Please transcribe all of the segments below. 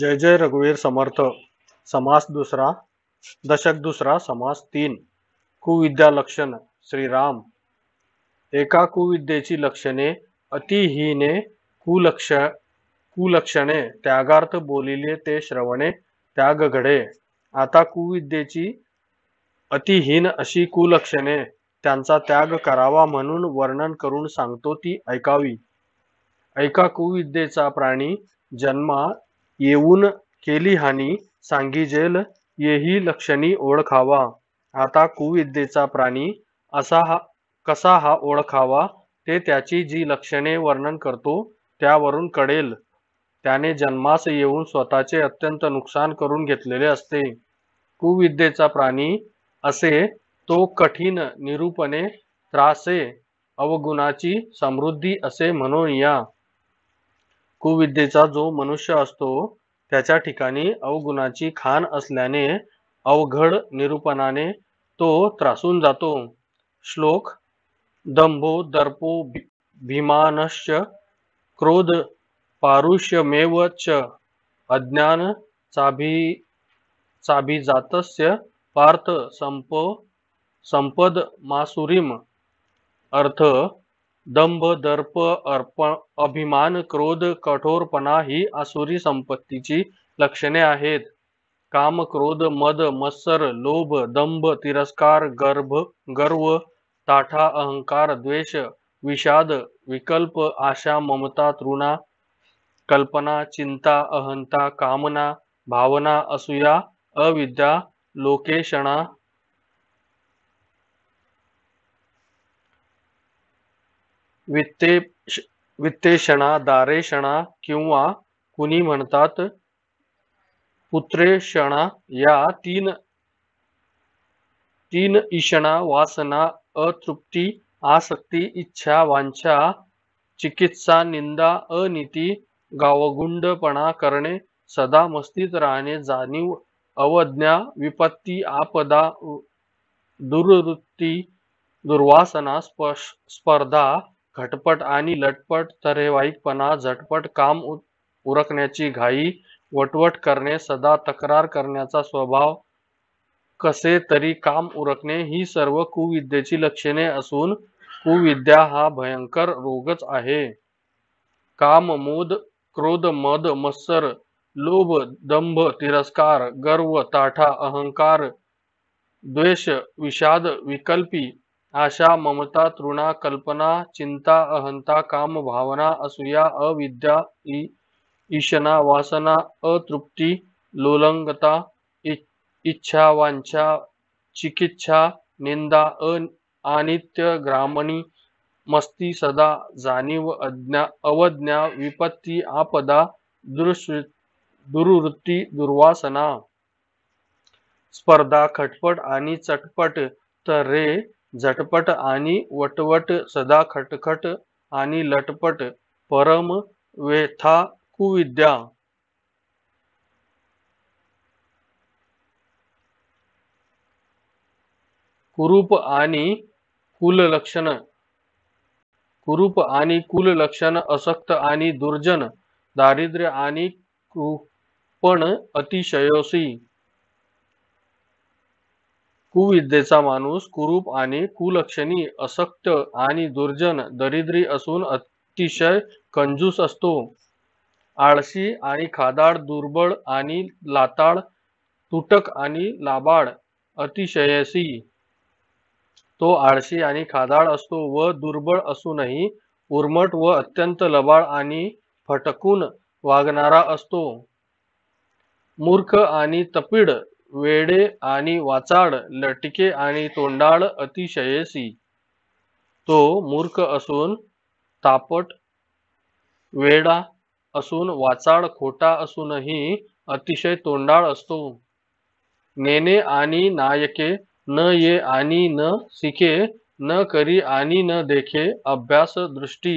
जय जय रघुवीर समर्थ समास दुसरा दशक दुसरा समास तीन कुविद्या लक्षण श्रीराम एका कुविद्येची लक्षणे अतिहीने कुलक्ष कुलक्षणे त्यागार्थ बोलिले ते श्रवणे त्याग घडे आता कुविद्येची अतिहीन अशी कुलक्षणे त्यांचा त्याग करावा म्हणून वर्णन करून सांगतो ती ऐकावी ऐका कुविद्येचा प्राणी जन्मा येऊन केली हानी सांगिजेल येही लक्षणी ओळखावा आता कुविद्येचा प्राणी असा हा कसा हा ओळखावा ते त्याची जी लक्षणे वर्णन करतो त्यावरून कळेल त्याने जन्मास येऊन स्वतःचे अत्यंत नुकसान करून घेतलेले असते कुविद्येचा प्राणी असे तो कठीण निरूपणे त्रासे अवगुणाची समृद्धी असे म्हणून या कुविद्येचा जो मनुष्य असतो त्याच्या ठिकाणी अवगुणाची खान असल्याने अवघड निरूपणाने तो त्रासून जातो श्लोक दंभो दर्पो भीमानश्च क्रोध पारुष्यमेव च अज्ञान चाभी चाभिजातस्य पार्थ संप संपद मासुरीम अर्थ दंभ दर्प अर्प अभिमान क्रोध कठोरपणा ही असुरी संपत्तीची लक्षणे आहेत काम क्रोध मद मत्सर लोभ दंभ तिरस्कार गर्भ गर्व ताठा अहंकार द्वेष विषाद विकल्प आशा ममता तृणा कल्पना चिंता अहंता कामना भावना असुया अविद्या लोकेशणा वित्ते वित्तेषणा दारेषणा किंवा कुणी म्हणतात पुत्रेषणा या तीन तीन इषणा वासना अतृप्ती आसक्ती इच्छा वांछा चिकित्सा निंदा अनिती गावगुंडपणा करणे सदा मस्तीत राहणे जाणीव अवज्ञा विपत्ती आपदा दुरवृत्ती दुर्वासना स्पर्धा घटपट आणि लटपट तरेवाईकपणा झटपट काम उरकण्याची घाई वटवट करणे सदा तक्रार करण्याचा स्वभाव कसे तरी काम उरकणे ही सर्व कुविद्येची लक्षणे असून कुविद्या हा भयंकर रोगच आहे काम मोद क्रोध मद मत्सर लोभ दंभ तिरस्कार गर्व ताठा अहंकार द्वेष विषाद विकल्पी आशा ममता तृणा कल्पना चिंता अहंता काम भावना असूया अविद्या ईशना वासना अतृप्ती लोलंगता इच्छा वांछा चिकित्सा निंदा अनित्य ग्रामणी मस्ती सदा जाणीव अज्ञा अवज्ञा विपत्ती आपदा दुरुवृत्ती दुर्वासना स्पर्धा खटपट आणि चटपट तर झटपट आणि वटवट सदा खटखट आणि लटपट परम वेथा कुविद्या कुरूप आणि कुल लक्षण कुरूप आणि कुल लक्षण असक्त आणि दुर्जन दारिद्र्य आणि कृपण अतिशयोसी कुविद्येचा माणूस कुरूप आणि कुलक्षणी असक्त आणि दुर्जन दरिद्री असून अतिशय कंजूस असतो आळशी आणि खादाड दुर्बळ आणि लाताळ तुटक आणि लाबाड अतिशयसी तो आळशी आणि खादाळ असतो व दुर्बळ असूनही उर्मट व अत्यंत लबाळ आणि फटकून वागणारा असतो मूर्ख आणि तपीड वेडे आणि वाचाड लटके आणि तोंडाळ अतिशयसी तो मूर्ख असून तापट वेडा असून वाचाड खोटा असूनही अतिशय तोंडाळ असतो नेने आणि नायके न ये आणि न सिखे न करी आणि न देखे अभ्यास दृष्टी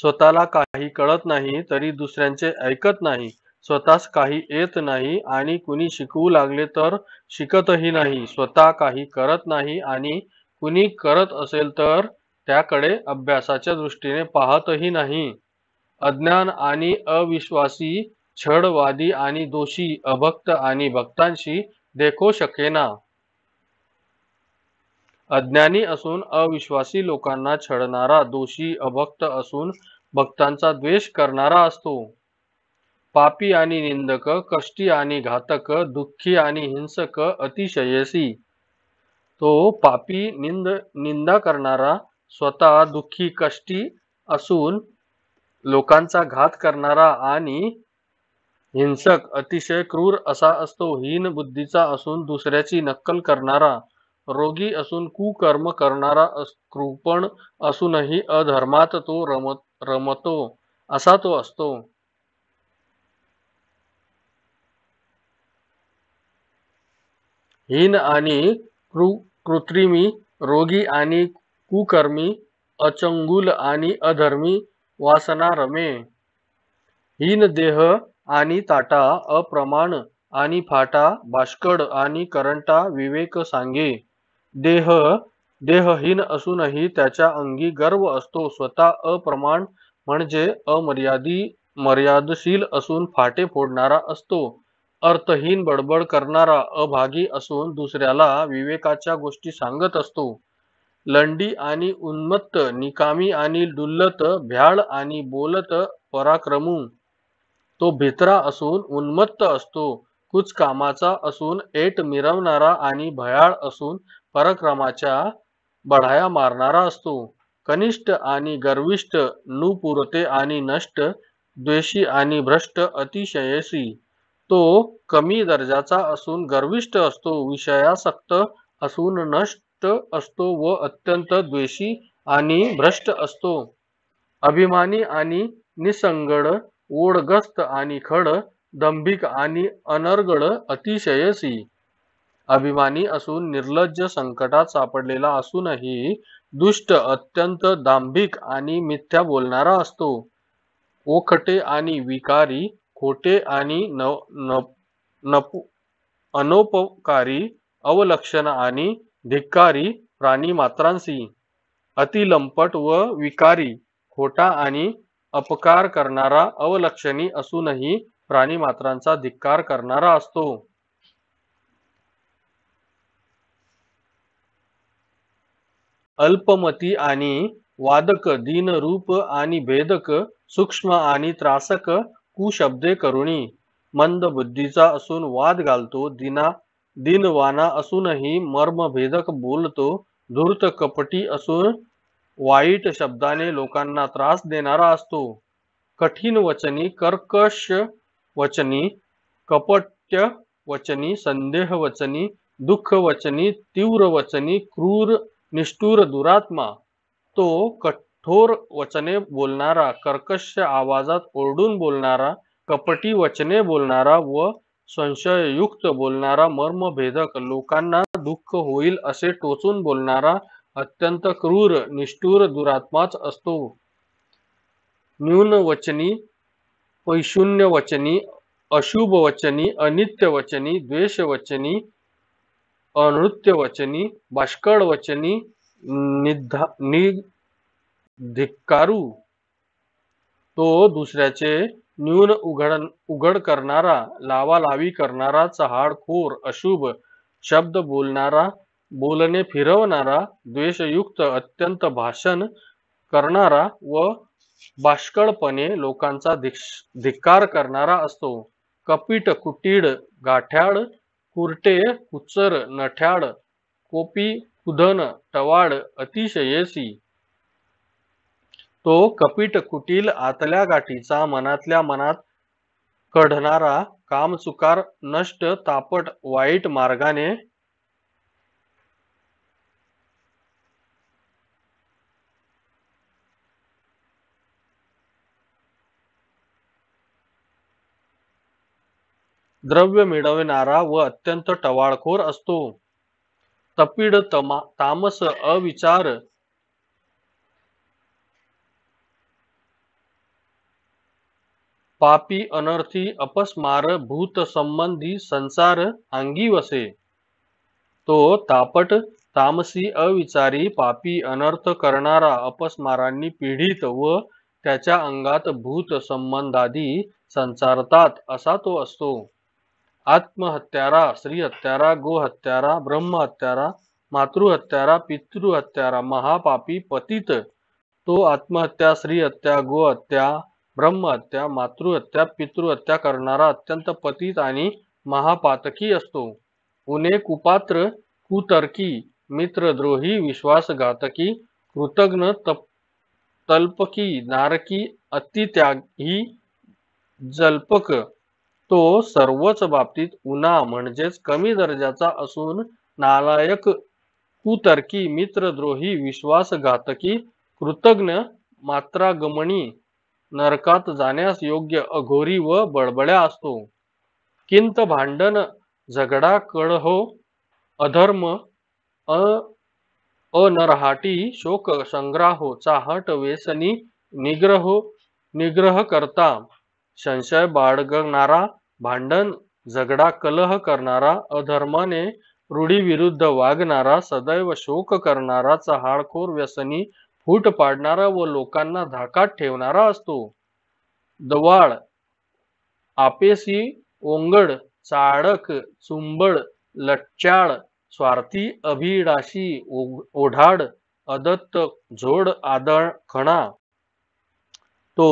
स्वतःला काही कळत नाही तरी दुसऱ्यांचे ऐकत नाही स्वतःच काही येत नाही आणि कुणी शिकवू लागले तर शिकतही नाही स्वतः काही करत नाही आणि कुणी करत असेल तर त्याकडे अभ्यासाच्या दृष्टीने पाहतही नाही अज्ञान आणि अविश्वासी छडवादी आणि दोषी अभक्त आणि भक्तांशी देखो शकेना अज्ञानी असून अविश्वासी लोकांना छळणारा दोषी अभक्त असून भक्तांचा द्वेष करणारा असतो पापी आणि निंदक कष्टी आणि घातक दुःखी आणि हिंसक अतिशयसी तो पापी निंद निंदा करणारा स्वतः दुःखी कष्टी असून लोकांचा घात करणारा आणि हिंसक अतिशय क्रूर असा असतो हीन बुद्धीचा असून दुसऱ्याची नक्कल करणारा रोगी असून कुकर्म करणारा कृपण असूनही अधर्मात तो रमत रमतो असा तो असतो हीन आणि कृ कृत्रिमी रोगी आणि कुकर्मी अचंगुल आणि अधर्मी वासना रमे हीन देह आणि ताटा अप्रमाण आणि फाटा बाष्कड आणि करंटा विवेक सांगे देह देहहीन असूनही त्याच्या अंगी गर्व असतो स्वतः अप्रमाण म्हणजे अमर्यादी मर्यादशील असून फाटे फोडणारा असतो अर्थहीन बडबड करणारा अभागी असून दुसऱ्याला विवेकाच्या गोष्टी सांगत असतो लंडी आणि उन्मत्त निकामी आणि डुल्लत भ्याळ आणि बोलत पराक्रमू तो भित्रा असून उन्मत्त असतो कुच कामाचा असून एट मिरवणारा आणि भयाळ असून पराक्रमाच्या बढाया मारणारा असतो कनिष्ठ आणि गर्विष्ठ नुपुरते आणि नष्ट द्वेषी आणि भ्रष्ट अतिशयसी तो कमी दर्जाचा असून गर्विष्ट असतो विषयासक्त असून नष्ट असतो व अत्यंत द्वेषी आणि भ्रष्ट असतो अभिमानी आणि निसंगड ओढगस्त आणि खड दंभिक आणि अनर्गड अतिशयसी अभिमानी असून निर्लज्ज संकटात सापडलेला असूनही दुष्ट अत्यंत दांभिक आणि मिथ्या बोलणारा असतो ओखटे आणि विकारी खोटे आणि अनोपकारी अवलक्षण आणि धिक्कारी प्राणी अति अतिलंपट व विकारी खोटा आणि अपकार करणारा अवलक्षणी असूनही प्राणी मात्रांचा धिक्कार करणारा असतो अल्पमती आणि वादक दिनरूप आणि भेदक सूक्ष्म आणि त्रासक कुशब्दे करुणी मंद बुद्धीचा असून वाद घालतो दिना दिनवाना असूनही मर्मभेदक बोलतो धूर्त कपटी असून वाईट शब्दाने लोकांना त्रास देणारा असतो कठीण वचनी कर्कश वचनी कपट्य वचनी संदेह वचनी दुःख वचनी तीव्र वचनी क्रूर निष्ठूर दुरात्मा तो कट थोर वचने बोलणारा कर्कश आवाजात ओरडून बोलणारा कपटी वचने बोलणारा व संशयुक्त बोलणारा मर्मभेदक लोकांना दुःख होईल असे टोचून बोलणारा अत्यंत क्रूर निष्ठूर दुरात्माच असतो न्यून वचनी पैशून्य वचनी अशुभ वचनी अनित्य वचनी द्वेष अनृत्य वचनी बाष्कळ वचनी निधा नि धिक्कारू तो दुसऱ्याचे न्यून उघड उघड करणारा लावालावी करणारा चहाडखोर अशुभ शब्द बोलणारा बोलणे फिरवणारा द्वेषयुक्त अत्यंत भाषण करणारा व बाष्कळपणे लोकांचा धिक्कार करणारा असतो कपिट कुटीड गाठ्याड कुरटे कुचर नठ्याड कोपी कुधन टवाड अतिशयसी तो कपिट कुटील आतल्या गाठीचा मनातल्या मनात कढणारा काम सुकार नष्ट तापट वाईट मार्गाने द्रव्य मिळविणारा व अत्यंत टवाळखोर असतो तपीड तमा तामस अविचार पापी अनर्थी अपस्मार भूत संबंधी संसार अंगी वसे तो तापट तामसी अविचारी पापी अनर्थ करणारा अपस्मारांनी पीडित व त्याच्या अंगात भूत संबंधादी संचारतात असा तो असतो आत्महत्यारा हत्यारा गोहत्यारा हत्यारा मातृहत्यारा पितृहत्यारा महापापी पतित तो आत्महत्या गो गोहत्या ब्रह्महत्या मातृहत्या पितृहत्या करणारा अत्यंत पतित आणि महापातकी असतो उने कुपात्र कुतर्की मित्रद्रोही विश्वासघातकी कृतज्ञ तप तल्पकी नारकी अतित्यागी जल्पक तो सर्वच बाबतीत उना म्हणजेच कमी दर्जाचा असून नालायक कुतर्की मित्रद्रोही विश्वासघातकी कृतज्ञ मात्रागमणी नरकात जाण्यास योग्य अघोरी व बडबड्या असतो किंत भांडण झगडा कळहो अधर्म अ अनरहाटी शोक संग्राहो चाहट वेसनी निग्रहो निग्रह करता संशय बाळगणारा भांडण झगडा कलह करणारा अधर्माने रूढीविरुद्ध वागणारा सदैव शोक करणारा चहाडखोर व्यसनी फूट पाडणारा व लोकांना धाकात ठेवणारा असतो दवाळ आपेसी ओंगड चाडक चुंबळ लच्चाळ स्वार्थी अभिडाशी ओढाड अदत्त झोड आदळ खणा तो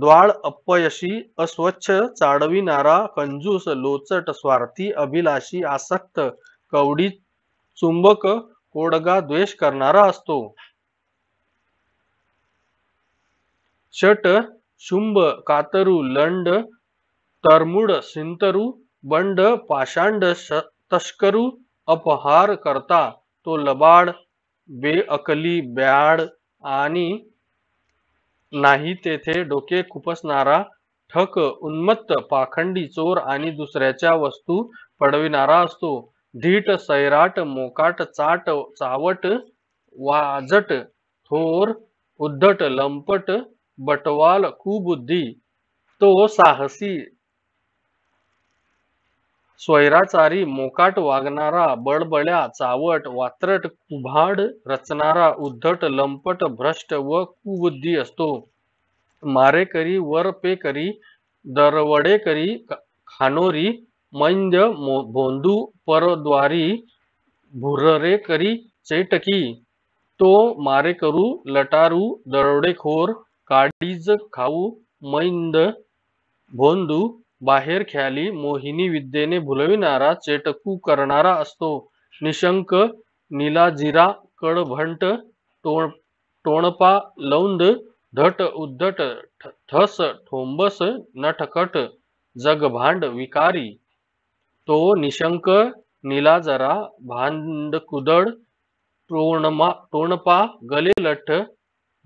द्वाळ अपयशी अस्वच्छ चाडविणारा कंजूस लोचट स्वार्थी अभिलाषी आसक्त कवडी चुंबक कोडगा द्वेष करणारा असतो शट शुंभ कातरू लंड तरमुड सिंतरू बंड पाषांड तस्करू अपहार करता तो लबाड बेअकली ब्याड आणि नाही तेथे डोके खुपसणारा ठक उन्मत्त पाखंडी चोर आणि दुसऱ्याच्या वस्तू पडविणारा असतो धीट सैराट मोकाट चाट चावट वाजट थोर उद्धट लंपट बटवाल कुबुद्धी तो साहसी स्वैराचारी मोकाट वागणारा बळबळ्या चावट वात्रट कुभाड रचणारा उद्धट लंपट भ्रष्ट व कुबुद्धी असतो मारेकरी दरवडे करी खानोरी मंद भोंदू परद्वारी करी चेटकी तो करू लटारू दरोडेखोर काडीज खाऊ मैंद भोंदू बाहेर ख्याली मोहिनी विद्येने भुलविणारा चेटकू करणारा असतो निशंक निलाजिरा कडभंट टोणपा लौंद धट उद्धट ठस ठोंबस नठकट जगभांड विकारी तो निशंक निलाजरा भांड कुदळ टोणमा टोणपा गलेलठ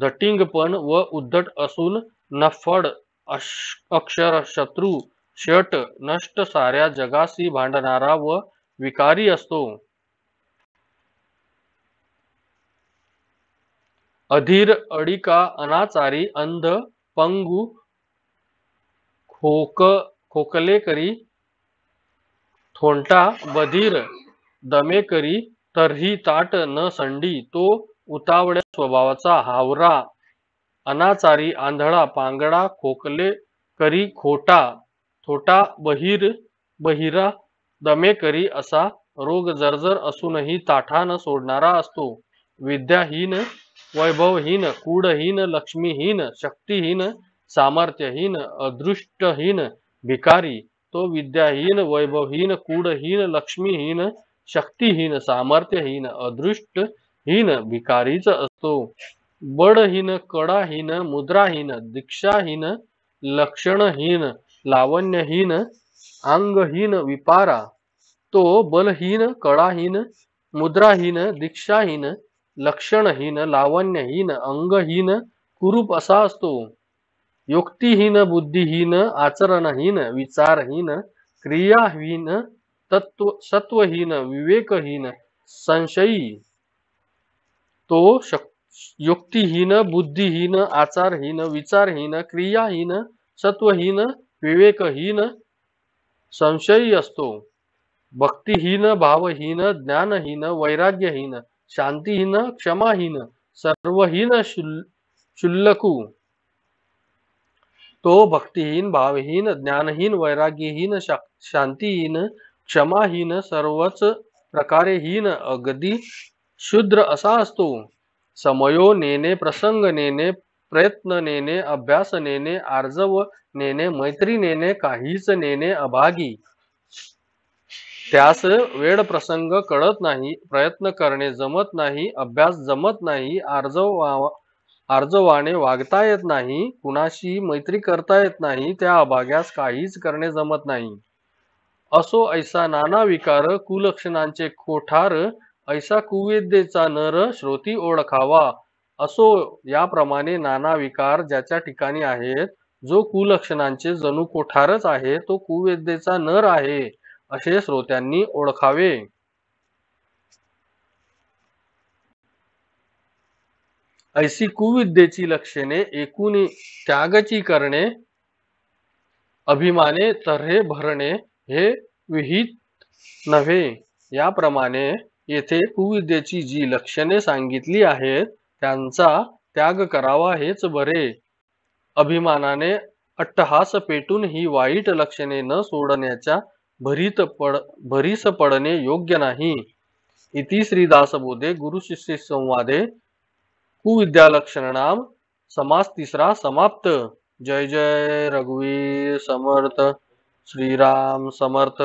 धटिंगपण व उद्धट असून नफड अक्षर शत्रू शट नष्ट साऱ्या जगाशी भांडणारा व विकारी असतो अधीर अडिका अनाचारी अंध पंगू खोक करी थोंटा बधीर करी तरही ताट न संडी तो उतावळ्या स्वभावाचा हावरा अनाचारी आंधळा पांगडा खोकले करी खोटा थोटा बहिर बहिरा दमे करी असा रोग जर्जर असूनही ताठान सोडणारा असतो विद्याहीन वैभवहीन कूडहीन लक्ष्मीहीन शक्तीहीन सामर्थ्यहीन अदृष्टहीन भिकारी तो विद्याहीन वैभवहीन कूडहीन लक्ष्मीहीन शक्तीहीन सामर्थ्यहीन अदृष्ट हीन भिकारीच असतो बडहीन कडाहीन मुद्राहीन दीक्षाहीन लक्षणहीन लावण्यहीन अंगहीन विपारा तो बलहीन कडाहीन मुद्राहीन दीक्षाहीन लक्षणहीन लावण्यहीन अंगहीन कुरूप असा असतो युक्तीहीन बुद्धिहीन आचरणहीन विचारहीन क्रियाहीन तत्व सत्वहीन विवेकहीन संशयी तो शक युक्तिहीन बुद्धिहीन आचारहीन विचारहीन क्रियाहीन सत्वहीन विवेकहीन संशयी असतो भक्तिहीन भावहीन ज्ञानहीन वैराग्यहीन शांतीहीन क्षमाहीन सर्वहीन शुल्लकू तो भक्तिहीन भावहीन ज्ञानहीन वैराग्यहीन शांतीहीन क्षमाहीन सर्वच प्रकारेहीन अगदी शूद्र असा असतो समयो नेने प्रसंग नेने प्रयत्न नेने अभ्यास नेने आर्जव नेने मैत्री नेने काहीच नेने अभागी त्यास वेळ प्रसंग कळत नाही प्रयत्न करणे जमत नाही अभ्यास जमत नाही आर्जव आर्जवाने वागता येत नाही कुणाशी मैत्री करता येत नाही त्या अभाग्यास काहीच करणे जमत नाही असो ऐसा नाना विकार कुलक्षणांचे कोठार ऐसा कुविद्येचा नर श्रोती ओळखावा असो याप्रमाणे नाना विकार ज्याच्या ठिकाणी आहेत जो कुलक्षणांचे जणू कोठारच आहे तो कुवेद्येचा नर आहे असे श्रोत्यांनी ओळखावे ऐसी कुविद्येची लक्षणे एकूण त्यागची करणे अभिमाने तर्हे भरणे हे विहित नव्हे याप्रमाणे येथे कुविद्येची जी लक्षणे सांगितली आहेत त्यांचा त्याग करावा हेच बरे अभिमानाने अट्टहास पेटून ही वाईट लक्षणे न सोडण्याच्या भरीत पड भरीस पडणे योग्य नाही इति गुरु शिष्य संवादे कुविद्यालक्षणाम समास तिसरा समाप्त जय जय रघुवीर समर्थ श्रीराम समर्थ